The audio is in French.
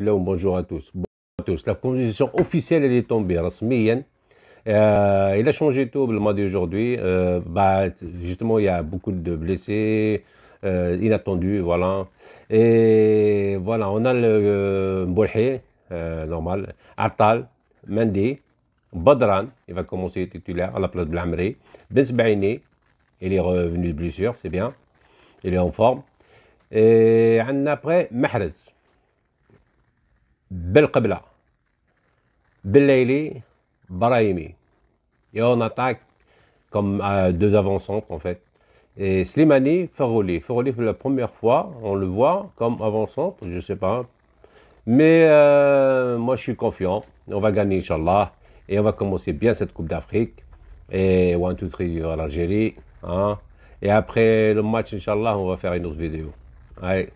bonjour à tous. Bonjour à tous. La composition officielle, elle est tombée, euh, il a changé tout le mois d'aujourd'hui. Euh, bah, justement, il y a beaucoup de blessés, euh, inattendus, voilà. Et voilà, on a le Boulhé, normal, Atal, Mendy, Badran, il va commencer titulaire à la place de l'Amri, il est revenu de blessure, c'est bien, il est en forme. Et après, Mahrez bel بالليلي Brahimi. Et on attaque comme euh, deux avant-centres en fait. Et Slimani, Ferroli. Ferroli, pour la première fois, on le voit comme avant je sais pas. Mais euh, moi, je suis confiant. On va gagner, Inch'Allah. Et on va commencer bien cette Coupe d'Afrique. Et 1, 2, 3, à l'Algérie. Hein. Et après le match, Inch'Allah, on va faire une autre vidéo. Allez.